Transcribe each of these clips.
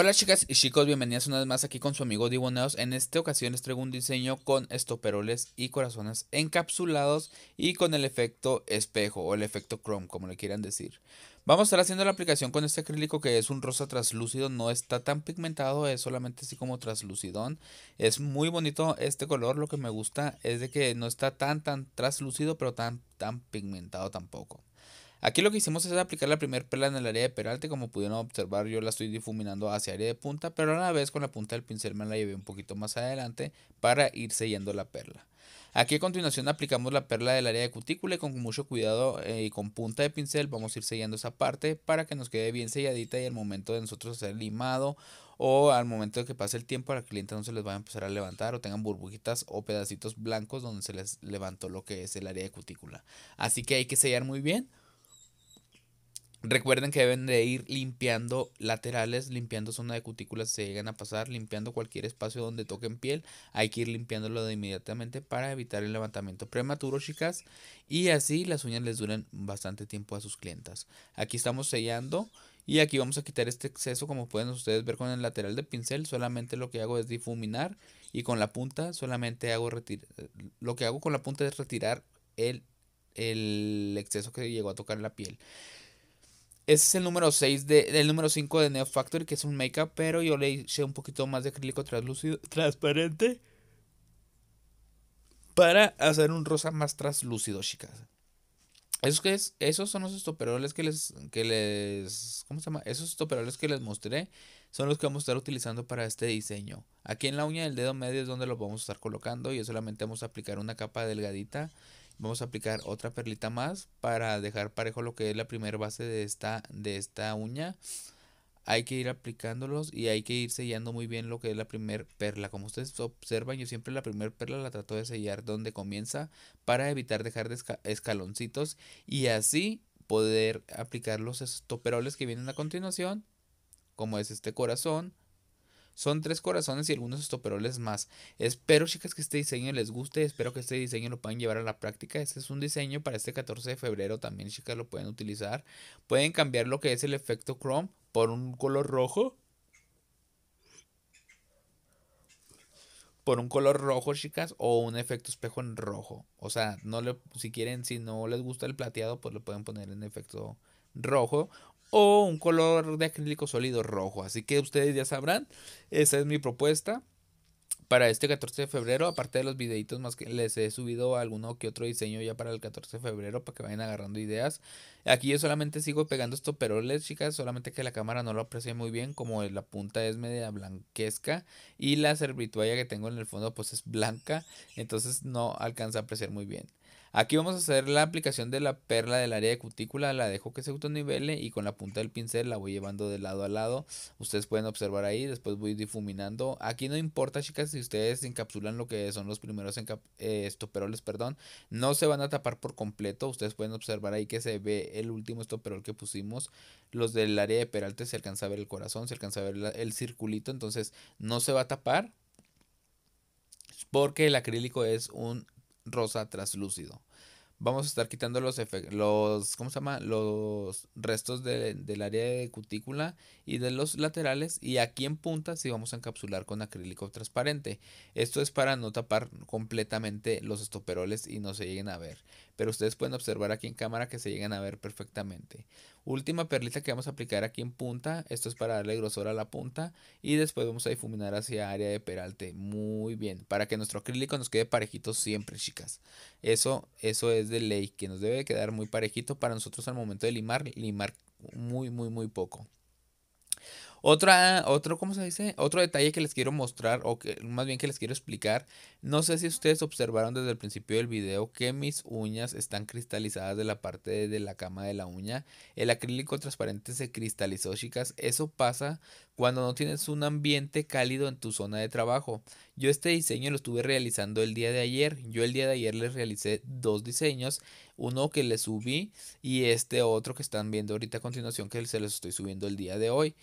Hola chicas y chicos, bienvenidas una vez más aquí con su amigo Diboneos. En esta ocasión les traigo un diseño con estoperoles y corazones encapsulados y con el efecto espejo o el efecto chrome, como le quieran decir. Vamos a estar haciendo la aplicación con este acrílico que es un rosa translúcido, no está tan pigmentado, es solamente así como translucidón. Es muy bonito este color, lo que me gusta es de que no está tan tan translúcido, pero tan tan pigmentado tampoco. Aquí lo que hicimos es aplicar la primera perla en el área de peralte, como pudieron observar yo la estoy difuminando hacia área de punta, pero a la vez con la punta del pincel me la llevé un poquito más adelante para ir sellando la perla. Aquí a continuación aplicamos la perla del área de cutícula y con mucho cuidado eh, y con punta de pincel vamos a ir sellando esa parte para que nos quede bien selladita y al momento de nosotros hacer limado o al momento de que pase el tiempo a la cliente no se les va a empezar a levantar o tengan burbujitas o pedacitos blancos donde se les levantó lo que es el área de cutícula. Así que hay que sellar muy bien Recuerden que deben de ir limpiando laterales, limpiando zona de cutículas si se llegan a pasar, limpiando cualquier espacio donde toquen piel. Hay que ir limpiándolo de inmediatamente para evitar el levantamiento prematuro, chicas. Y así las uñas les duran bastante tiempo a sus clientas. Aquí estamos sellando y aquí vamos a quitar este exceso como pueden ustedes ver con el lateral de pincel. Solamente lo que hago es difuminar y con la punta solamente hago retirar... Lo que hago con la punta es retirar el, el exceso que llegó a tocar la piel. Ese es el número 6 de, el número 5 de Neo Factory, que es un make-up, pero yo le hice un poquito más de acrílico translúcido, transparente. Para hacer un rosa más translúcido, chicas. Esos, es, esos son los estoperoles que les, que les. ¿Cómo se llama? Esos estoperoles que les mostré son los que vamos a estar utilizando para este diseño. Aquí en la uña del dedo medio es donde lo vamos a estar colocando. Y solamente vamos a aplicar una capa delgadita vamos a aplicar otra perlita más para dejar parejo lo que es la primera base de esta, de esta uña. Hay que ir aplicándolos y hay que ir sellando muy bien lo que es la primera perla. Como ustedes observan, yo siempre la primera perla la trato de sellar donde comienza para evitar dejar escaloncitos y así poder aplicar los estoperoles que vienen a continuación, como es este corazón, son tres corazones y algunos estoperoles más. Espero, chicas, que este diseño les guste. Espero que este diseño lo puedan llevar a la práctica. Este es un diseño para este 14 de febrero. También, chicas, lo pueden utilizar. Pueden cambiar lo que es el efecto chrome por un color rojo. por un color rojo, chicas, o un efecto espejo en rojo. O sea, no si quieren, si no les gusta el plateado, pues lo pueden poner en efecto rojo o un color de acrílico sólido rojo. Así que ustedes ya sabrán, esa es mi propuesta para este 14 de febrero. Aparte de los videitos más que les he subido alguno que otro diseño ya para el 14 de febrero para que vayan agarrando ideas. Aquí yo solamente sigo pegando esto pero peroles, chicas, solamente que la cámara no lo aprecie muy bien, como la punta es media blanquesca y la servitualla que tengo en el fondo pues es blanca, entonces no alcanza a apreciar muy bien. Aquí vamos a hacer la aplicación de la perla del área de cutícula, la dejo que se autonivele y con la punta del pincel la voy llevando de lado a lado. Ustedes pueden observar ahí, después voy difuminando. Aquí no importa chicas si ustedes encapsulan lo que son los primeros eh, estoperoles, perdón, no se van a tapar por completo. Ustedes pueden observar ahí que se ve el último estoperol que pusimos. Los del área de peralte se alcanza a ver el corazón, se alcanza a ver el circulito, entonces no se va a tapar porque el acrílico es un rosa traslúcido. Vamos a estar quitando los, los ¿cómo se llama? Los restos del área de cutícula y de los laterales. Y aquí en punta sí vamos a encapsular con acrílico transparente. Esto es para no tapar completamente los estoperoles y no se lleguen a ver. Pero ustedes pueden observar aquí en cámara que se llegan a ver perfectamente. Última perlita que vamos a aplicar aquí en punta. Esto es para darle grosor a la punta. Y después vamos a difuminar hacia área de peralte. Muy bien. Para que nuestro acrílico nos quede parejito siempre, chicas. Eso, eso es de ley. Que nos debe quedar muy parejito para nosotros al momento de limar. Limar muy, muy, muy poco. Otra, otro, ¿cómo se dice? Otro detalle que les quiero mostrar, o que más bien que les quiero explicar. No sé si ustedes observaron desde el principio del video que mis uñas están cristalizadas de la parte de la cama de la uña. El acrílico transparente se cristalizó, chicas. Eso pasa cuando no tienes un ambiente cálido en tu zona de trabajo. Yo este diseño lo estuve realizando el día de ayer. Yo el día de ayer les realicé dos diseños. Uno que les subí y este otro que están viendo ahorita a continuación que se los estoy subiendo el día de hoy.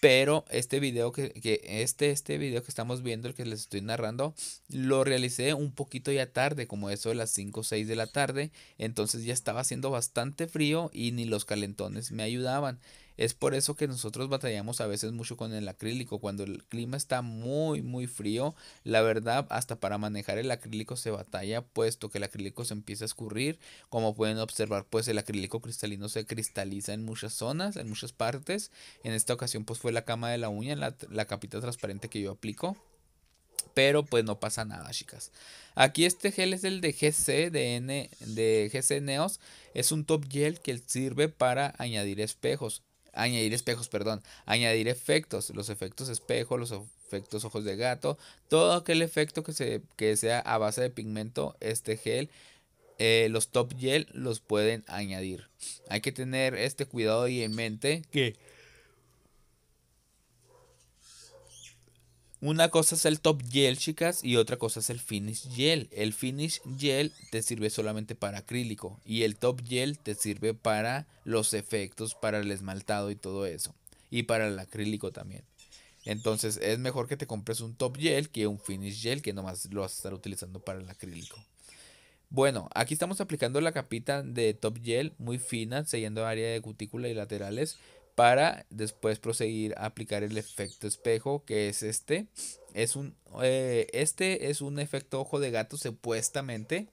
Pero este video que, este, este video que estamos viendo, el que les estoy narrando, lo realicé un poquito ya tarde, como eso de las 5 o 6 de la tarde. Entonces ya estaba haciendo bastante frío y ni los calentones me ayudaban. Es por eso que nosotros batallamos a veces mucho con el acrílico. Cuando el clima está muy, muy frío, la verdad, hasta para manejar el acrílico se batalla, puesto que el acrílico se empieza a escurrir. Como pueden observar, pues el acrílico cristalino se cristaliza en muchas zonas, en muchas partes. En esta ocasión, pues fue la cama de la uña, la, la capita transparente que yo aplico pero pues no pasa nada, chicas. Aquí este gel es el de GC de GC Neos, es un top gel que sirve para añadir espejos añadir espejos, perdón, añadir efectos, los efectos espejo, los efectos ojos de gato, todo aquel efecto que, se, sea a base de pigmento, este gel, eh, los top gel los pueden añadir. Hay que tener este cuidado y en mente que Una cosa es el top gel, chicas, y otra cosa es el finish gel. El finish gel te sirve solamente para acrílico y el top gel te sirve para los efectos, para el esmaltado y todo eso. Y para el acrílico también. Entonces es mejor que te compres un top gel que un finish gel que nomás lo vas a estar utilizando para el acrílico. Bueno, aquí estamos aplicando la capita de top gel muy fina, sellando área de cutícula y laterales para después proseguir a aplicar el efecto espejo que es este es un eh, este es un efecto ojo de gato supuestamente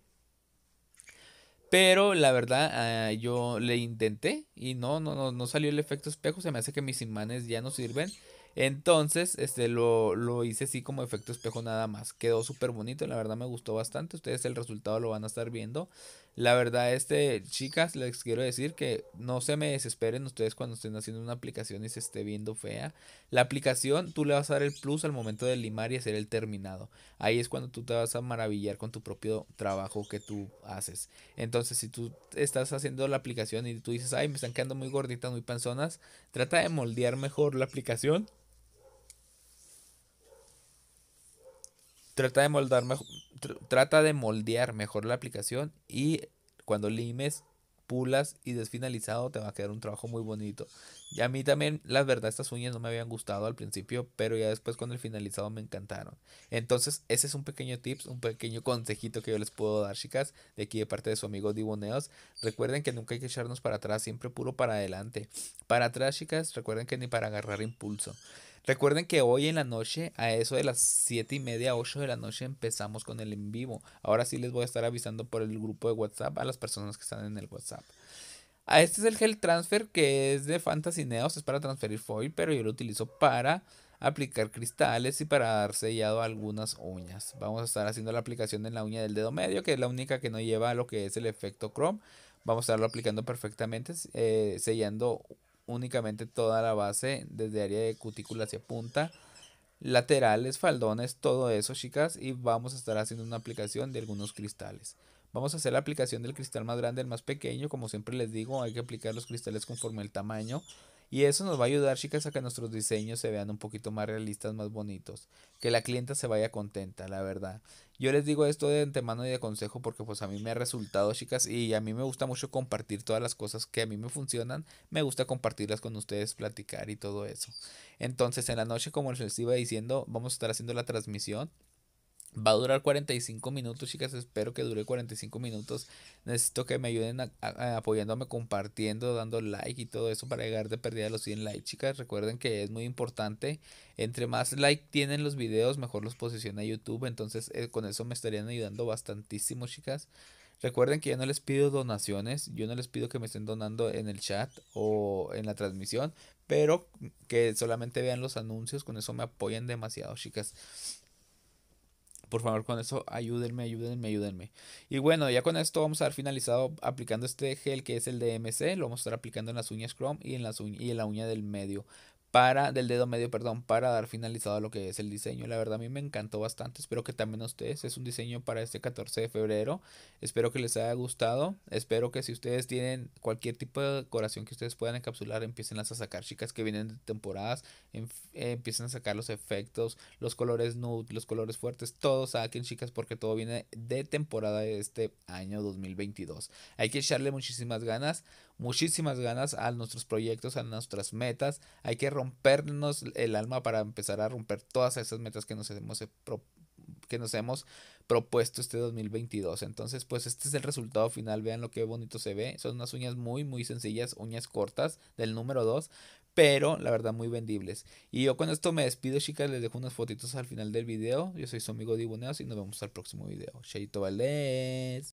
pero la verdad ah, yo le intenté y no, no no no salió el efecto espejo se me hace que mis imanes ya no sirven entonces, este lo, lo, hice así como efecto espejo nada más. Quedó súper bonito, la verdad me gustó bastante. Ustedes el resultado lo van a estar viendo la verdad, este, chicas, les quiero decir que no se me desesperen ustedes cuando estén haciendo una aplicación y se esté viendo fea. La aplicación, tú le vas a dar el plus al momento de limar y hacer el terminado. Ahí es cuando tú te vas a maravillar con tu propio trabajo que tú haces. Entonces, si tú estás haciendo la aplicación y tú dices, ay, me están quedando muy gorditas, muy panzonas, trata de moldear mejor la aplicación. Trata de moldear mejor trata de moldear mejor la aplicación y cuando limes, pulas y desfinalizado te va a quedar un trabajo muy bonito. Y a mí también, la verdad, estas uñas no me habían gustado al principio, pero ya después con el finalizado me encantaron. Entonces, ese es un pequeño tips, un pequeño consejito que yo les puedo dar, chicas, de aquí de parte de su amigo Diboneos. Recuerden que nunca hay que echarnos para atrás, siempre puro para adelante. Para atrás, chicas, recuerden que ni para agarrar impulso. Recuerden que hoy en la noche, a eso de las 7 y media, 8 de la noche, empezamos con el en vivo. Ahora sí les voy a estar avisando por el grupo de WhatsApp a las personas que están en el WhatsApp. A ah, este es el gel Transfer que es de Fantasy Neos, es para transferir foil, pero yo lo utilizo para aplicar cristales y para dar sellado a algunas uñas. Vamos a estar haciendo la aplicación en la uña del dedo medio, que es la única que no lleva lo que es el efecto Chrome. Vamos a estarlo aplicando perfectamente, eh, sellando únicamente toda la base, desde área de cutícula hacia punta, laterales, faldones, todo eso, chicas. Y vamos a estar haciendo una aplicación de algunos cristales. Vamos a hacer la aplicación del cristal más grande, el más pequeño. Como siempre les digo, hay que aplicar los cristales conforme el tamaño. Y eso nos va a ayudar, chicas, a que nuestros diseños se vean un poquito más realistas, más bonitos. Que la clienta se vaya contenta, la verdad. Yo les digo esto de antemano y de consejo porque pues a mí me ha resultado, chicas, y a mí me gusta mucho compartir todas las cosas que a mí me funcionan. Me gusta compartirlas con ustedes, platicar y todo eso. Entonces, en la noche, como les iba diciendo, vamos a estar haciendo la transmisión. Va a durar 45 minutos, chicas. Espero que dure 45 minutos. Necesito que me ayuden apoyándome, compartiendo, dando like y todo eso para llegar de perdida a los 100 likes, chicas. Recuerden que es muy importante. Entre más like tienen los videos, mejor los posiciona YouTube. Entonces, eh, con eso me estarían ayudando bastantísimo, chicas. Recuerden que yo no les pido donaciones, yo no les pido que me estén donando en el chat o en la transmisión, pero que solamente vean los anuncios, con eso me apoyan demasiado, chicas. Por favor, con eso ayúdenme, ayúdenme, ayúdenme. Y bueno, ya con esto vamos a haber finalizado aplicando este gel que es el de MC. Lo vamos a estar aplicando en las uñas Chrome y en, las y en la uña del medio para, del dedo medio, perdón, para dar finalizado a lo que es el diseño. La verdad a mí me encantó bastante, espero que también a ustedes. Es un diseño para este 14 de febrero, espero que les haya gustado, espero que si ustedes tienen cualquier tipo de decoración que ustedes puedan encapsular, empiecen a sacar chicas que vienen de temporadas, em, empiecen a sacar los efectos, los colores nude, los colores fuertes, todos saquen chicas porque todo viene de temporada de este año 2022. Hay que echarle muchísimas ganas muchísimas ganas a nuestros proyectos, a nuestras metas. Hay que rompernos el alma para empezar a romper todas esas metas que nos hemos, eh, que nos hemos propuesto este 2022. Entonces, pues este es el resultado final. Vean lo que bonito se ve. Son unas uñas muy, muy sencillas, uñas cortas del número 2, pero la verdad muy vendibles. Y yo con esto me despido, chicas. Les dejo unas fotitos al final del video. Yo soy su amigo Dibuneos y nos vemos al próximo video. Chaito Valdés.